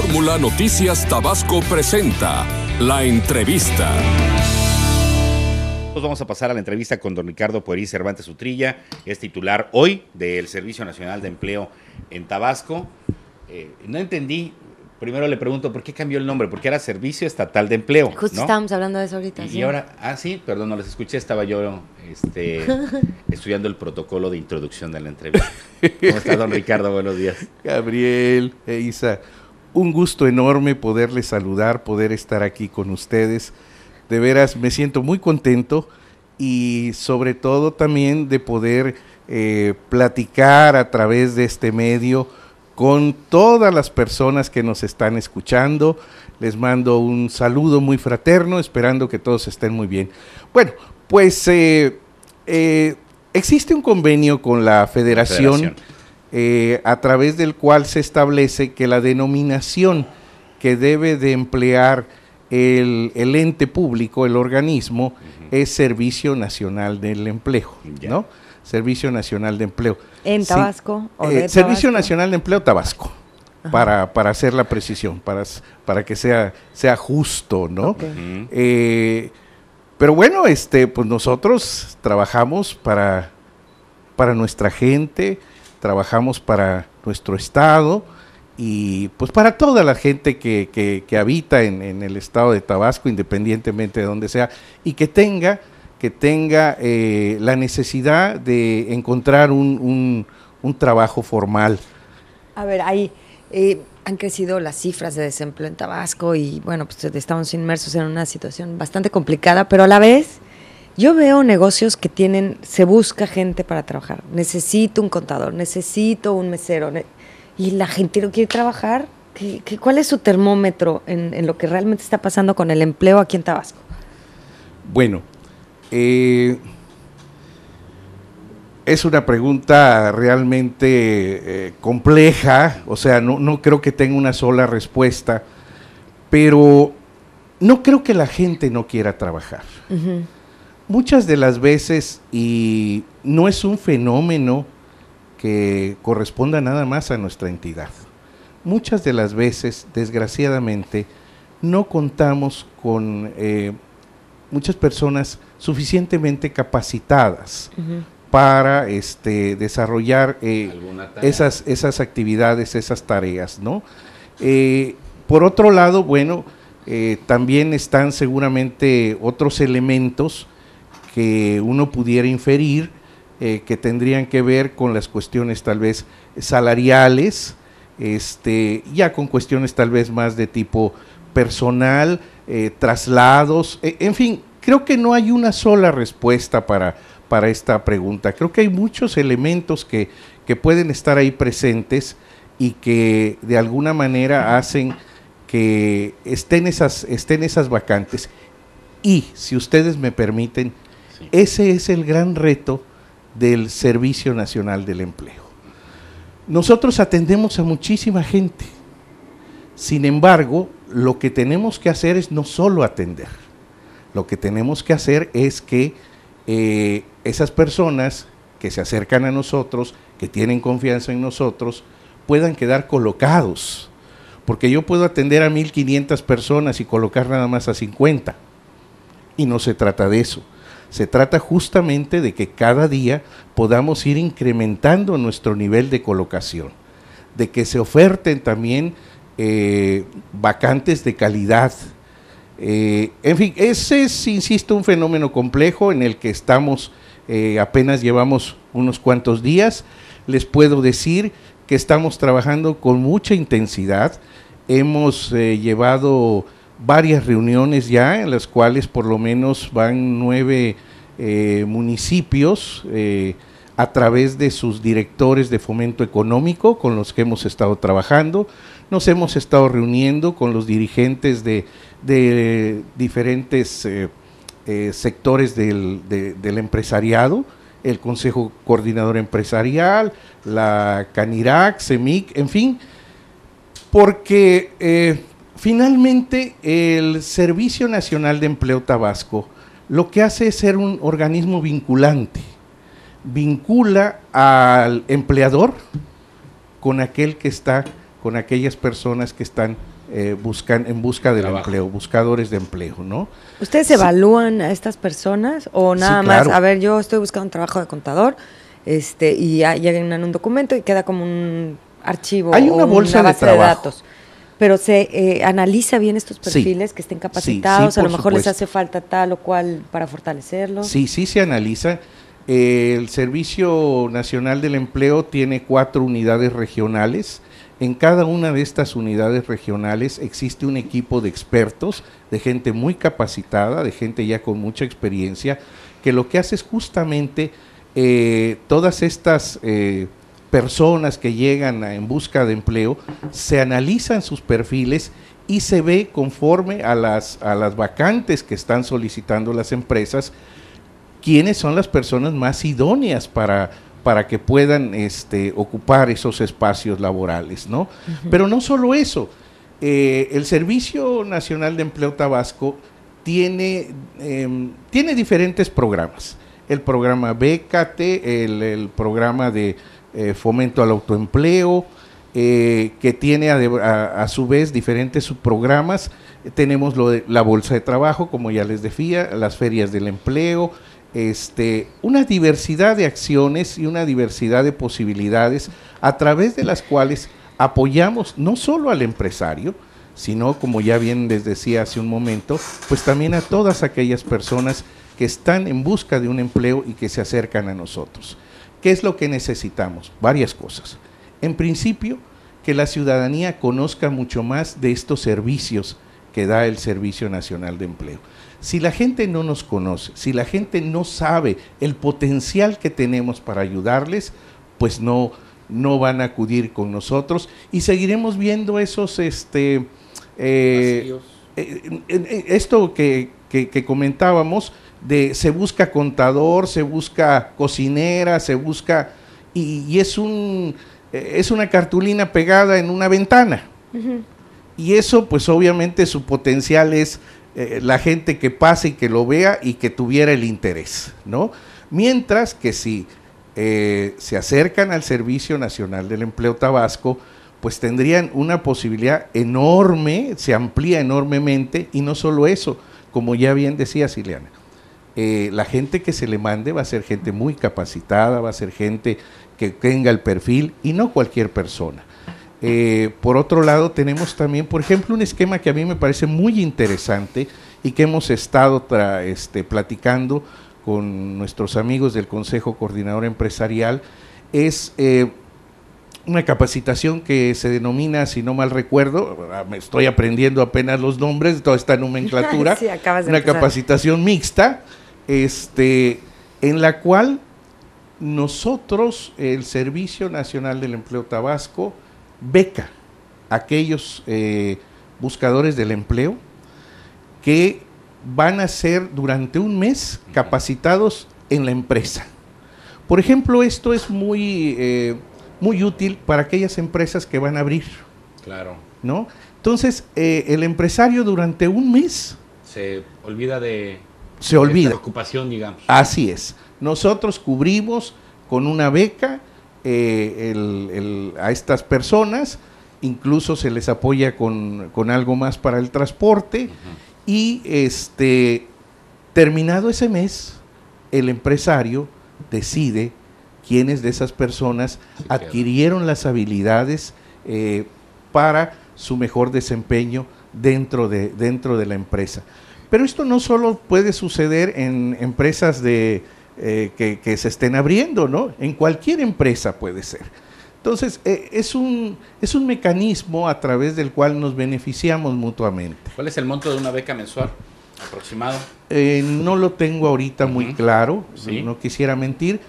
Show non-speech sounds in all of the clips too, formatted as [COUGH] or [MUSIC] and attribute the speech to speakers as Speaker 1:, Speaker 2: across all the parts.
Speaker 1: Fórmula Noticias Tabasco presenta la entrevista. Nos pues vamos a pasar a la entrevista con don Ricardo Pueriz Cervantes Utrilla, es titular hoy del Servicio Nacional de Empleo en Tabasco. Eh, no entendí, primero le pregunto, ¿por qué cambió el nombre? Porque era Servicio Estatal de Empleo. Justo estábamos
Speaker 2: hablando de eso ahorita. Y, ahora,
Speaker 1: ah, sí, perdón, no les escuché, estaba yo este, [LAUGHS] estudiando el protocolo de introducción de la entrevista. ¿Cómo está don Ricardo? Buenos días. Gabriel e Isa un gusto enorme poderles saludar, poder estar aquí con ustedes. De veras, me siento muy contento y sobre todo también de poder eh, platicar a través de este medio con todas las personas que nos están escuchando. Les mando un saludo muy fraterno, esperando que todos estén muy bien. Bueno, pues eh, eh, existe un convenio con La federación eh, a través del cual se establece que la denominación que debe de emplear el, ente público, el organismo, es Servicio Nacional del Empleo, ¿no? Servicio Nacional de Empleo. ¿En eh, Tabasco? Servicio Nacional de Empleo Tabasco, para, hacer la precisión, para, que sea, sea justo, ¿no? Eh, pero bueno, este, pues nosotros trabajamos para, para nuestra gente, trabajamos para nuestro estado y pues para toda la gente que, que, habita en, el estado de Tabasco, independientemente de donde sea, y que tenga, que tenga eh, la necesidad de encontrar un, un, trabajo formal.
Speaker 2: A ver, ahí eh, han crecido las cifras de desempleo en Tabasco y bueno, pues estamos inmersos en una situación bastante complicada, pero a la vez yo veo negocios que tienen, se busca gente para trabajar. Necesito un contador, necesito un mesero. y la gente no quiere trabajar. ¿Qué, cuál es su termómetro en, lo que realmente está pasando con el empleo aquí en Tabasco?
Speaker 1: Bueno, eh, es una pregunta realmente eh, compleja, o sea, no, creo que tenga una sola respuesta, pero no creo que la gente no quiera trabajar muchas de las veces, y no es un fenómeno que corresponda nada más a nuestra entidad, muchas de las veces, desgraciadamente, no contamos con eh, muchas personas suficientemente capacitadas para este, desarrollar eh, esas, actividades, esas tareas, ¿no? Eh, por otro lado, bueno, también están seguramente otros elementos que uno pudiera inferir eh, que tendrían que ver con las cuestiones tal vez salariales, este, ya con cuestiones tal vez más de tipo personal, eh, traslados, eh, en fin, creo que no hay una sola respuesta para, para esta pregunta. Creo que hay muchos elementos que, que pueden estar ahí presentes y que de alguna manera hacen que estén esas, estén esas vacantes. Y si ustedes me permiten, ese es el gran reto del Servicio Nacional del Empleo. Nosotros atendemos a muchísima gente. Sin embargo, lo que tenemos que hacer es no solo atender. Lo que tenemos que hacer es que eh, esas personas que se acercan a nosotros, que tienen confianza en nosotros, puedan quedar colocados. Porque yo puedo atender a 1.500 personas y colocar nada más a 50. Y no se trata de eso. Se trata justamente de que cada día podamos ir incrementando nuestro nivel de colocación, de que se oferten también eh, vacantes de calidad. Eh, en fin, ese es, insisto, un fenómeno complejo en el que estamos, eh, apenas llevamos unos cuantos días. Les puedo decir que estamos trabajando con mucha intensidad. Hemos llevado varias reuniones ya, en las cuales por lo menos van nueve eh, municipios eh, a través de sus directores de fomento económico con los que hemos estado trabajando. Nos hemos estado reuniendo con los dirigentes de, diferentes eh, sectores del, del empresariado, el Consejo Coordinador Empresarial, la CANIRAC, CEMIC, en fin, porque Finalmente, el Servicio Nacional de Empleo Tabasco lo que hace es ser un organismo vinculante. Vincula al empleador con aquel que está, con aquellas personas que están eh, buscan, en busca del empleo, buscadores de empleo, ¿no? ¿Ustedes
Speaker 2: evalúan a estas personas o nada más? A ver, yo estoy buscando un trabajo de contador este, y llegan un documento y queda como un archivo. Hay una o bolsa de datos pero se eh, analiza bien estos perfiles que estén capacitados, a lo mejor les hace falta tal o cual para fortalecerlos. Sí,
Speaker 1: sí se analiza. Eh, el Servicio Nacional del Empleo tiene cuatro unidades regionales. En cada una de estas unidades regionales existe un equipo de expertos, de gente muy capacitada, de gente ya con mucha experiencia, que lo que hace es justamente eh, todas estas eh, personas que llegan en busca de empleo, se analizan sus perfiles y se ve conforme a las, a las vacantes que están solicitando las empresas, quiénes son las personas más idóneas para, para que puedan este, ocupar esos espacios laborales, ¿no? Pero no solo eso, eh, el Servicio Nacional de Empleo Tabasco tiene, em, tiene diferentes programas. El programa BKT, el programa de eh, fomento al autoempleo, eh, que tiene a, su vez diferentes subprogramas. Tenemos la bolsa de trabajo, como ya les decía, las ferias del empleo, este, una diversidad de acciones y una diversidad de posibilidades a través de las cuales apoyamos no solo al empresario, sino, como ya bien les decía hace un momento, pues también a todas aquellas personas que están en busca de un empleo y que se acercan a nosotros. ¿Qué es lo que necesitamos? Varias cosas. En principio, que la ciudadanía conozca mucho más de estos servicios que da el Servicio Nacional de Empleo. Si la gente no nos conoce, si la gente no sabe el potencial que tenemos para ayudarles, pues no, no van a acudir con nosotros y seguiremos viendo esos, este, eh, eh, eh, esto que comentábamos, se busca contador, se busca cocinera, se busca y, es un eh, es una cartulina pegada en una ventana. Y eso pues obviamente su potencial es eh, la gente que pase y que lo vea y que tuviera el interés, ¿no? Mientras que si eh, se acercan al Servicio Nacional del Empleo Tabasco, pues tendrían una posibilidad enorme, se amplía enormemente y no solo eso, como ya bien decía Siliana, eh, la gente que se le mande va a ser gente muy capacitada, va a ser gente que tenga el perfil y no cualquier persona. Eh, por otro lado, tenemos también, por ejemplo, un esquema que a mí me parece muy interesante y que hemos estado este, platicando con nuestros amigos del Consejo Coordinador Empresarial, es eh, una capacitación que se denomina, si no mal recuerdo, ah, me estoy aprendiendo apenas los nombres, de toda esta [LAUGHS] nomenclatura, una capacitación mixta este, en la cual nosotros, el Servicio Nacional del Empleo Tabasco, beca a aquellos eh, buscadores del empleo que van a ser durante un mes capacitados en la empresa. Por ejemplo, esto es muy, eh, muy útil para aquellas empresas que van a abrir. Claro. ¿No? Entonces, eh, el empresario durante un mes... Se olvida de se olvida. ocupación digamos. Así es. Nosotros cubrimos con una beca eh, a estas personas, incluso se les apoya con, algo más para el transporte y este, terminado ese mes, el empresario decide quiénes de esas personas adquirieron las habilidades eh, para su mejor desempeño dentro de, dentro de la empresa. Pero esto no solo puede suceder en empresas de, eh, que, se estén abriendo, ¿no? En cualquier empresa puede ser. Entonces, eh, es, un, es un mecanismo a través del cual nos beneficiamos mutuamente. ¿Cuál es el monto de una beca mensual aproximado? Eh, no lo tengo ahorita muy claro, no quisiera mentir,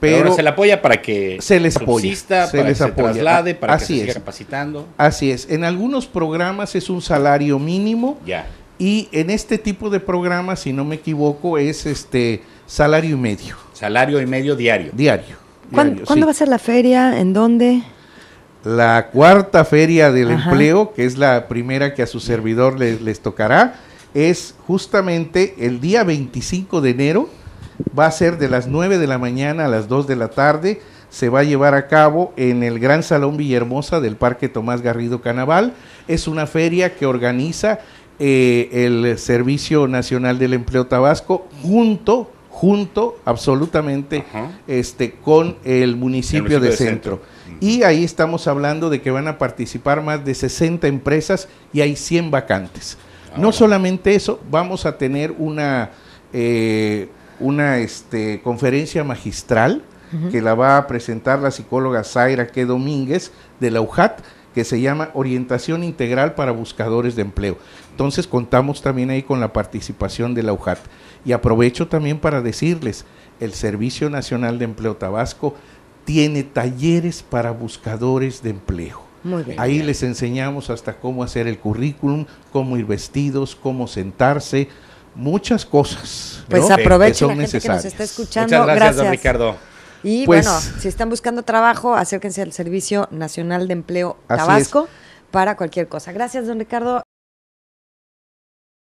Speaker 1: pero, se le apoya para que se les apoya, se para que se traslade, para que siga capacitando. Así es. En algunos programas es un salario mínimo. Ya. Y en este tipo de programas, si no me equivoco, es este salario y medio. Salario y medio diario. Diario. ¿Cuándo, va a
Speaker 2: ser la feria? ¿En dónde?
Speaker 1: La cuarta feria del empleo, que es la primera que a su servidor les, les tocará, es justamente el día 25 de enero va a ser de las 9 de la mañana a las 2 de la tarde se va a llevar a cabo en el Gran Salón Villahermosa del Parque Tomás Garrido Canaval. Es una feria que organiza eh, el Servicio Nacional del Empleo Tabasco junto junto absolutamente este, con el municipio, de, Centro. Y ahí estamos hablando de que van a participar más de 60 empresas y hay 100 vacantes. Ah, no solamente eso, vamos a tener una, eh, una este, conferencia magistral que la va a presentar la psicóloga Zaira Que Domínguez de la UJAT, que se llama Orientación Integral para Buscadores de Empleo. Entonces contamos también ahí con la participación de la UJAT. Y aprovecho también para decirles, el Servicio Nacional de Empleo Tabasco tiene talleres para buscadores de empleo. Muy bien, ahí les enseñamos hasta cómo hacer el currículum, cómo ir vestidos, cómo sentarse, muchas cosas. Pues aprovechen que nos está escuchando. Muchas gracias, Ricardo. Y pues bueno,
Speaker 2: si están buscando trabajo, acérquense al Servicio Nacional de Empleo Tabasco para cualquier cosa. Gracias, don Ricardo.